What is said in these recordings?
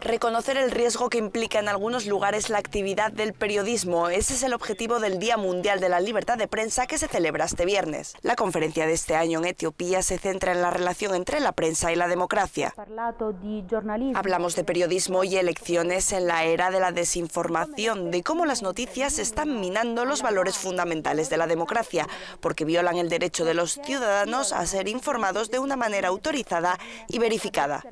reconocer el riesgo que implica en algunos lugares la actividad del periodismo. Ese es el objetivo del Día Mundial de la Libertad de Prensa que se celebra este viernes. La conferencia de este año en Etiopía se centra en la relación entre la prensa y la democracia. Hablamos de periodismo y elecciones en la era de la desinformación, de cómo las noticias están minando los valores fundamentales de la democracia, porque violan el derecho de los ciudadanos a ser informados de una manera autorizada y verificada.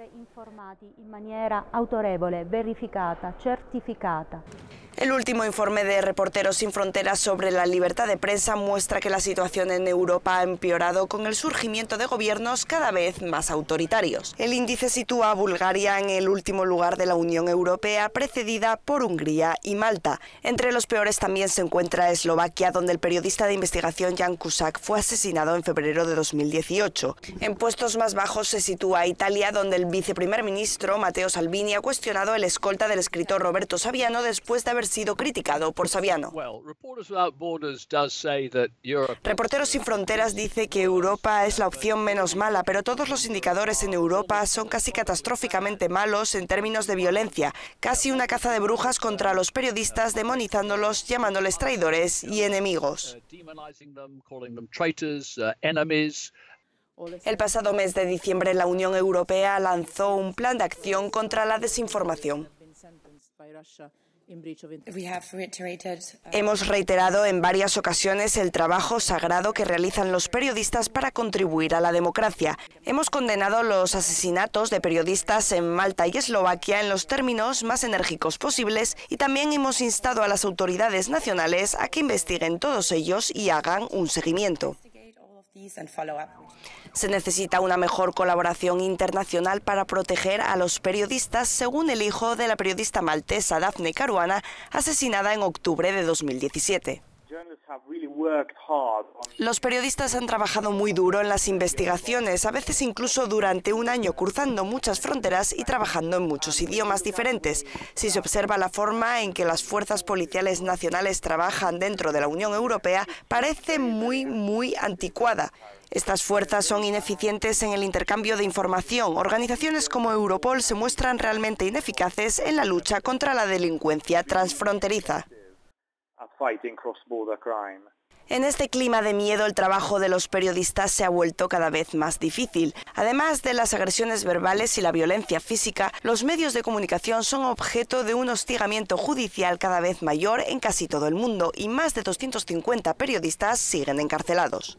autorevole, verificata, certificata. El último informe de Reporteros sin Fronteras sobre la libertad de prensa muestra que la situación en Europa ha empeorado con el surgimiento de gobiernos cada vez más autoritarios. El índice sitúa a Bulgaria en el último lugar de la Unión Europea, precedida por Hungría y Malta. Entre los peores también se encuentra Eslovaquia, donde el periodista de investigación Jan Cusack fue asesinado en febrero de 2018. En puestos más bajos se sitúa Italia, donde el viceprimer ministro Matteo Salvini ha cuestionado el escolta del escritor Roberto Saviano después de haber sido criticado por Saviano. Reporteros sin Fronteras dice que Europa es la opción menos mala, pero todos los indicadores en Europa son casi catastróficamente malos en términos de violencia, casi una caza de brujas contra los periodistas, demonizándolos, llamándoles traidores y enemigos. Uh, uh, El pasado mes de diciembre la Unión Europea lanzó un plan de acción contra la desinformación. Uh, hemos reiterado en varias ocasiones el trabajo sagrado que realizan los periodistas para contribuir a la democracia. Hemos condenado los asesinatos de periodistas en Malta y Eslovaquia en los términos más enérgicos posibles y también hemos instado a las autoridades nacionales a que investiguen todos ellos y hagan un seguimiento. Se necesita una mejor colaboración internacional para proteger a los periodistas, según el hijo de la periodista maltesa Daphne Caruana, asesinada en octubre de 2017. Los periodistas han trabajado muy duro en las investigaciones, a veces incluso durante un año cruzando muchas fronteras y trabajando en muchos idiomas diferentes. Si se observa la forma en que las fuerzas policiales nacionales trabajan dentro de la Unión Europea, parece muy, muy anticuada. Estas fuerzas son ineficientes en el intercambio de información. Organizaciones como Europol se muestran realmente ineficaces en la lucha contra la delincuencia transfronteriza. En este clima de miedo el trabajo de los periodistas se ha vuelto cada vez más difícil. Además de las agresiones verbales y la violencia física, los medios de comunicación son objeto de un hostigamiento judicial cada vez mayor en casi todo el mundo y más de 250 periodistas siguen encarcelados.